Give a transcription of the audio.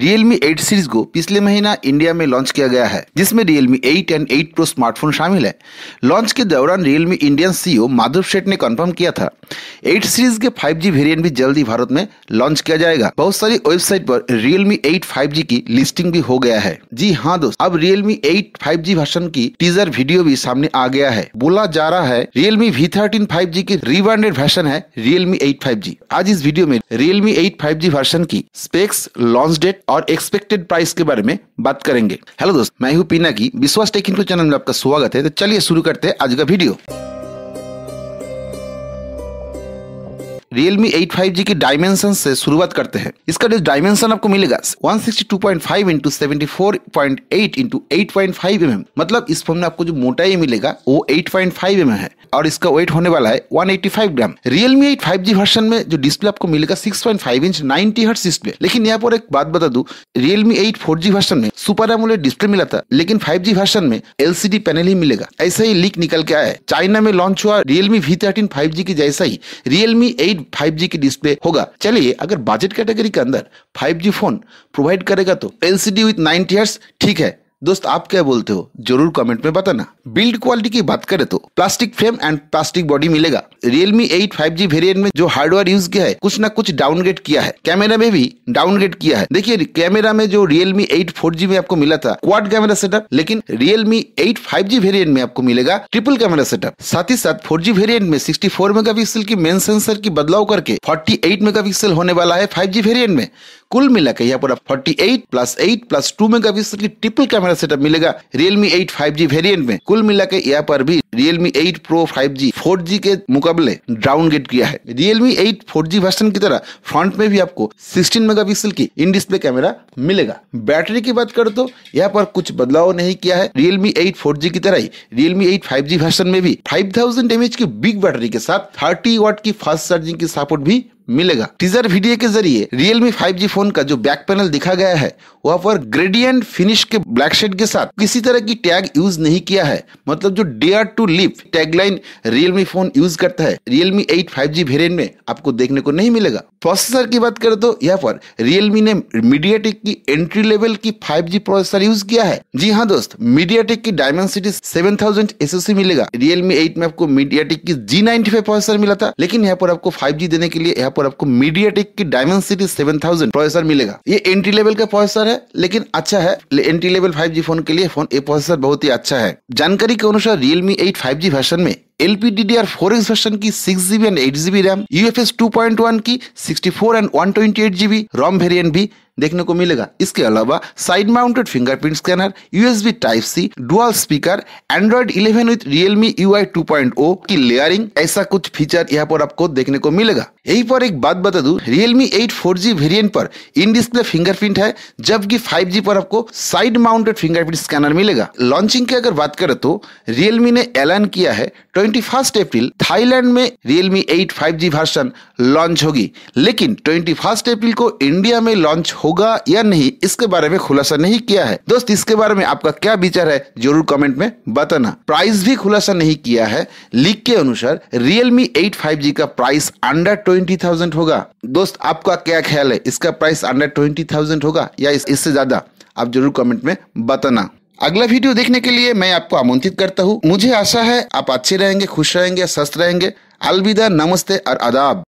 Realme 8 series को पिछले महीना इंडिया में लॉन्च किया गया है जिसमें Realme 8 एंड 8 प्रो स्मार्टफोन शामिल है लॉन्च के दौरान Realme Indian CEO e Madhav Sheth ने कंफर्म किया था 8 सीरीज के 5G वेरिएंट भी जल्दी भारत में लॉन्च किया जाएगा बहुत सारी वेबसाइट पर Realme 8 5G की लिस्टिंग भी हो गया है जी हाँ दोस्त अब Realme 8 जी वर्षन की टीजर वीडियो भी सामने आ गया है बोला जा रहा है रियलमी थर्टीन फाइव जी की रिवांडेड वर्षन है रियलमी एट फाइव आज इस वीडियो में रियलमी एट फाइव वर्षन की स्पेक्स लॉन्च डेट और एक्सपेक्टेड प्राइस के बारे में बात करेंगे हेलो दोस्त मैं हूँ पीना की विश्वास टेक चैनल में आपका स्वागत है तो चलिए शुरू करते हैं आज का video Realme eight five G की डायमेंशन से शुरुआत करते हैं इसका जो डायमेंशन आपको मिलेगा 162.5 sixty two point five into seventy four point eight into eight point five m m मतलब इस फोन में आपको जो मोटाई मिलेगा वो eight point five m m है और इसका वेट होने वाला है one eighty five gram Realme eight five G version में जो डिस्प्ले आपको मिलेगा six point five inch ninety hertz display लेकिन यहाँ पर एक बात बता दू Realme eight four G version में सुपर एमोलेड डिस्प्ले मिला था लेकिन फाइव जी वर्षन में एलसीडी पैनल ही मिलेगा ऐसा ही लीक निकल के आया है चाइना में लॉन्च हुआ Realme V thirteen five G की जैसा ही रियलमी एट फाइव की डिस्प्ले होगा चलिए अगर बजट कैटेगरी के अंदर फाइव फोन प्रोवाइड करेगा तो एलसीडी विथ नाइनटी हर्स ठीक है दोस्त आप क्या बोलते हो जरूर कमेंट में बताना बिल्ड क्वालिटी की बात करें तो plastic frame and plastic body मिलेगा Realme eight five G variant में जो हार्डवेयर यूज किया है कुछ ना कुछ डाउनग्रेड किया है कैमरा में भी डाउनग्रेड किया है देखिए कैमरा में जो रियलमी एट फोर जी में आपको मिला था क्वाड कैमरा सेटअप लेकिन Realme eight five G variant में आपको मिलेगा ट्रिपल कैमरा सेटअप साथ ही साथ फोर जी वेरियंट में सिक्सटी फोर मेगा पिक्सल की मेन सेंसर की बदलाव करके फोर्टी एट मेगा पिक्सल होने वाला है फाइव जी वेरियंट में कुल मिला के यहाँ पर forty eight plus eight plus two megapixel की ट्रिपल कैमरा सेटअप मिलेगा Realme eight five G variant में कुल मिला के यहाँ पर भी Realme eight pro five G four G के मुकाबले डाउनग्रेड किया है Realme eight four G version की तरह फ्रंट में भी आपको सिक्सटीन मेगा पिक्सल की इन डिस्प्ले कैमरा मिलेगा बैटरी की बात करें तो यहाँ पर कुछ बदलाव नहीं किया है रियलमी एट फोर जी की तरह ही Realme eight five G version में भी फाइव थाउजेंड एमएच की बिग बैटरी के साथ थर्टी वाट की फास्ट चार्जिंग की सपोर्ट भी मिलेगा टीजर वीडियो के जरिए रियलमी जी फोन का जो बैक पैनल दिखा गया है वहाँ पर ग्रेडियंट फिनिश के ब्लैक शेड के साथ किसी तरह की टैग यूज नहीं किया है मतलब जो dare to live tagline Realme phone use करता है Realme eight five G variant में आपको देखने को नहीं मिलेगा प्रोसेसर की बात करें तो यहाँ पर रियलमी ने मीडिया की एंट्री लेवल की फाइव प्रोसेसर यूज किया है जी हाँ दोस्त मीडिया की सिटी सेवन थाउजेंड एसओसी मिलेगा रियलमी एट में आपको मीडिया की जी नाइन्टी फाइव प्रोसेसर मिला था लेकिन यहाँ पर आपको फाइव देने के लिए यहाँ पर आपको मीडियाटेक की Dimensity city seven thousand processor मिलेगा ये एंट्री लेवल का प्रोसेसर है लेकिन अच्छा है एंट्री लेवल फाइव फोन के लिए फोन ये प्रोसेसर बहुत ही अच्छा है जानकारी के अनुसार रियलमी एट फाइव वर्षन में LPDDR एक्स वर्षन की six GB and eight GB RAM U F S two point one की sixty four and one twenty eight GB ROM variant भी देखने को मिलेगा इसके अलावा side mounted fingerprint scanner USB type C dual speaker Android 11 with Realme U I की layering ऐसा कुछ फीचर यहाँ पर आपको देखने को मिलेगा यही पर एक बात बता दू Realme eight four G variant पर इन डिस्प्ले फिंगरप्रिंट है जबकि फाइव जी पर आपको साइड माउंटेड फिंगरप्रिंट स्कैनर मिलेगा लॉन्चिंग की अगर बात करें तो रियलमी ने ऐलान किया है ट्वेंटी फर्स्ट अप्रैल थाईलैंड में Realme eight five G version launch होगी लेकिन ट्वेंटी फर्स्ट अप्रैल को इंडिया में लॉन्च होगा या नहीं इसके बारे में खुलासा नहीं किया है दोस्त इसके बारे में आपका क्या विचार है जरूर कमेंट में बताना प्राइस भी खुलासा नहीं किया है लीक के अनुसार रियलमी एट फाइव का प्राइस अंडर ट्वेंटी थाउजेंड होगा दोस्त आपका क्या ख्याल है इसका प्राइस अंडर ट्वेंटी थाउजेंड होगा या इससे ज्यादा आप जरूर कमेंट में बताना अगला वीडियो देखने के लिए मैं आपको आमंत्रित करता हूँ मुझे आशा है आप अच्छे रहेंगे खुश रहेंगे स्वस्थ रहेंगे अलविदा नमस्ते और आदाब